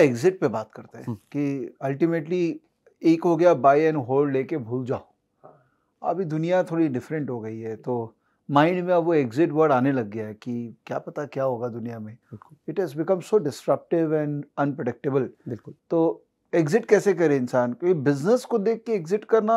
Exit पे बात करते हैं हम्म। कि अल्टीमेटली एक हो गया बाय एंड होल्ड लेके भूल जाओ हाँ। अभी दुनिया थोड़ी डिफरेंट हो गई है तो माइंड में अब वो एग्जिट वर्ड आने लग गया है कि क्या पता क्या होगा दुनिया में it has become so disruptive and unpredictable बिल्कुल तो एग्जिट कैसे करे इंसान क्योंकि बिजनेस को देख के एग्जिट करना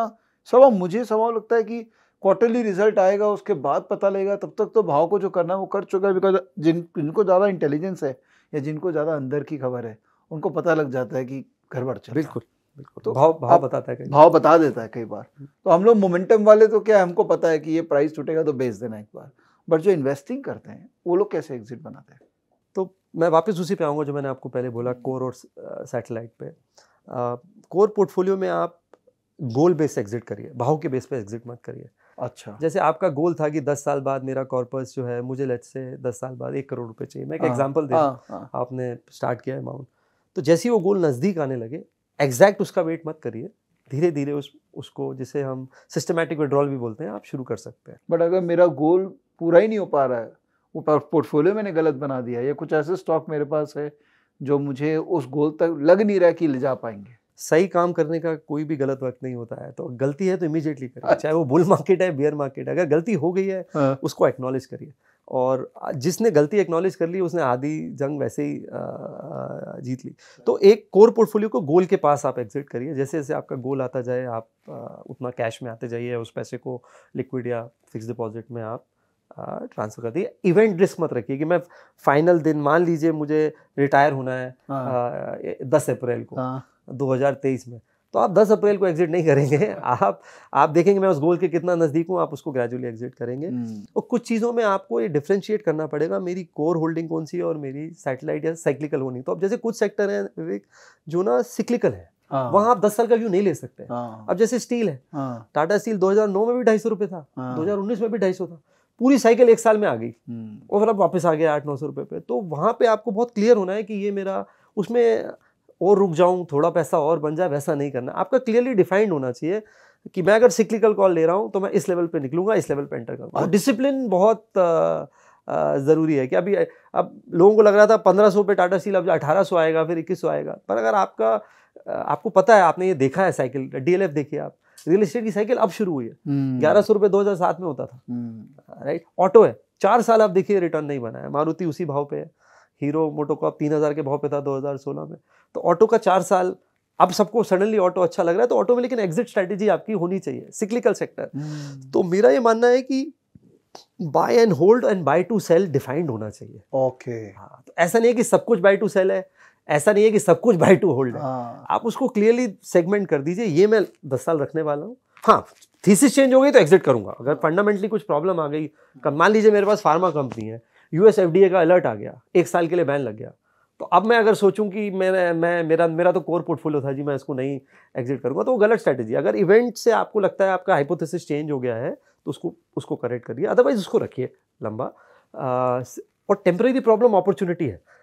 सवाल मुझे सवाल लगता है कि क्वार्टरली रिजल्ट आएगा उसके बाद पता लगेगा तब तक तो भाव को जो करना है वो कर चुका है बिकॉज जिन जिनको ज़्यादा इंटेलिजेंस है या जिनको ज़्यादा अंदर की खबर है उनको पता लग जाता है कि घर बार चल बिल्कुल बिल्कुल तो भाव भाव बताता है भाव बता देता है कई बार तो हम लोग मोमेंटम वाले तो क्या हमको पता है कि ये प्राइस टूटेगा तो बेच देना एक बार बट जो इन्वेस्टिंग करते हैं वो लोग कैसे एग्जिट बनाते हैं तो मैं वापस उसी पे आऊँगा जो मैंने आपको पहले बोला कोर और सैटेलाइट पे कोर पोर्टफोलियो में आप गोल बेस एग्जिट करिए भाव के बेस पे एग्जिट मत करिए अच्छा जैसे आपका गोल था कि दस साल बाद मेरा कॉर्पस जो है मुझे लेट से दस साल बाद एक करोड़ रुपए चाहिए मैं एक एग्जाम्पल हाँ। दे हाँ, हाँ। आपने स्टार्ट किया अमाउंट तो जैसे ही वो गोल नज़दीक आने लगे एग्जैक्ट उसका वेट मत करिए धीरे धीरे उस उसको जिसे हम सिस्टमेटिक विड्रॉल भी बोलते हैं आप शुरू कर सकते हैं बट अगर मेरा गोल पूरा ही नहीं हो पा रहा है वो पोर्टफोलियो मैंने गलत बना दिया या कुछ ऐसे स्टॉक मेरे पास है जो मुझे उस गोल तक लग नहीं रहा कि ले जा पाएंगे सही काम करने का कोई भी गलत वक्त नहीं होता है तो गलती है तो इमीजिएटली करिए अच्छा। चाहे वो बुल मार्केट है बियर मार्केट है अगर गलती हो गई है हाँ। उसको एक्नॉलेज करिए और जिसने गलती एक्नॉलेज कर ली उसने आधी जंग वैसे ही जीत ली तो एक कोर पोर्टफोलियो को गोल के पास आप एग्जिट करिए जैसे जैसे आपका गोल आता जाए आप उतना कैश में आते जाइए उस पैसे को लिक्विड या फिक्स डिपॉजिट में आप ट्रांसफर कर दिए इवेंट रिस्क मत रखिए कि मैं फाइनल दिन मान लीजिए मुझे रिटायर होना है हाँ। दस अप्रैल को हाँ। दो में तो आप 10 अप्रैल को एग्जिट नहीं करेंगे आप आप देखेंगे मैं उस गोल के कितना नज़दीक हूँ आप उसको ग्रेजुअली एग्जिट करेंगे हम्म। और कुछ चीज़ों में आपको ये डिफ्रेंशिएट करना पड़ेगा मेरी कोर होल्डिंग कौन सी है और मेरी सैटेलाइट या साइक्लिकल होनी तो अब जैसे कुछ सेक्टर हैं विवेक जो ना सिक्लिकल है हाँ। वहाँ आप दस साल का व्यू नहीं ले सकते हाँ। अब जैसे स्टील है टाटा स्टील 2009 में भी ढाई सौ रुपये था 2019 हाँ। में भी ढाई सौ था पूरी साइकिल एक साल में आ गई हम्म। और फिर आप वापस आ गया आठ नौ सौ रुपये पे तो वहां पे आपको बहुत क्लियर होना है कि ये मेरा उसमें और रुक जाऊँ थोड़ा पैसा और बन जाए वैसा नहीं करना आपका क्लियरली डिफाइंड होना चाहिए कि मैं अगर सिक्लिकल कॉल ले रहा हूँ तो मैं इस लेवल पे निकलूंगा इस लेवल पे एंटर करूँगा और डिसिप्लिन बहुत ज़रूरी है कि अभी अब लोगों को लग रहा था पंद्रह सौ पे टाटा स्टील अब अठारह सौ आएगा फिर इक्कीस सौ आएगा पर अगर आपका आपको पता है आपने ये देखा है साइकिल डीएलएफ देखिए आप रियल इस्टेट की साइकिल अब शुरू हुई है हम्म। ग्यारह सौ रुपये दो हज़ार सात में होता था राइट हम्म। ऑटो है चार साल आप देखिए रिटर्न नहीं बना है मारुति उसी भाव पे है हीरो मोटो मोटोकॉप तीन हज़ार के भाव पे था दो हज़ार सोलह में तो ऑटो का चार साल अब सबको सडनली ऑटो अच्छा लग रहा है तो ऑटो में लेकिन एग्जिट स्ट्रैटेजी आपकी होनी चाहिए सिक्लिकल हम्म। सेक्टर तो मेरा ये मानना है कि buy and hold and buy to sell defined होना चाहिए ओके हाँ तो ऐसा नहीं है कि सब कुछ बाय टू सेल है ऐसा नहीं है कि सब कुछ बाय टू होल्ड है हाँ। आप उसको क्लियरली सेगमेंट कर दीजिए ये मैं दस साल रखने वाला हूँ हाँ थीसिस चेंज हो गई तो एग्जिट करूंगा अगर फंडामेंटली कुछ प्रॉब्लम आ गई मान लीजिए मेरे पास फार्मा कंपनी है यूएस एफडीए का अलर्ट आ गया एक साल के लिए बैन लग गया तो अब मैं अगर सोचूं कि मैं मैं मेरा मेरा तो कोर पोर्टफोलियो था जी मैं इसको नहीं एग्जिट करूंगा तो वो गलत स्ट्रैटेजी अगर इवेंट से आपको लगता है आपका हाइपोथेसिस चेंज हो गया है तो उसको उसको करेक्ट करिए अदरवाइज उसको रखिए लंबा आ, और टेम्प्रेरी प्रॉब्लम अपॉर्चुनिटी है